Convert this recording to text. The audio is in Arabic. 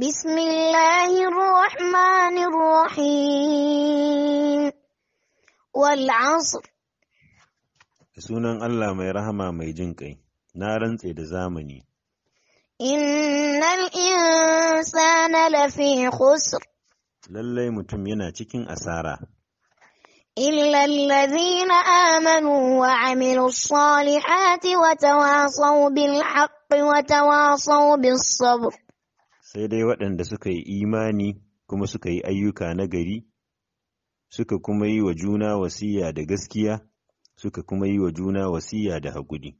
بسم الله الرحمن الرحيم والعصر سنن الله مي رحمة مي جنكي نارن سيد زامني إن الإنسان لفي خسر للي متمينا تكين أسارا إلا الذين آمنوا وعملوا الصالحات وتواصوا بالحق وتواصوا بالصبر sai dai waɗanda suka yi imani kuma suka yi ayyuka na gari suka kuma yi wa juna wasiya da gaskiya suka kuma yi wa juna wasiya da haƙuri.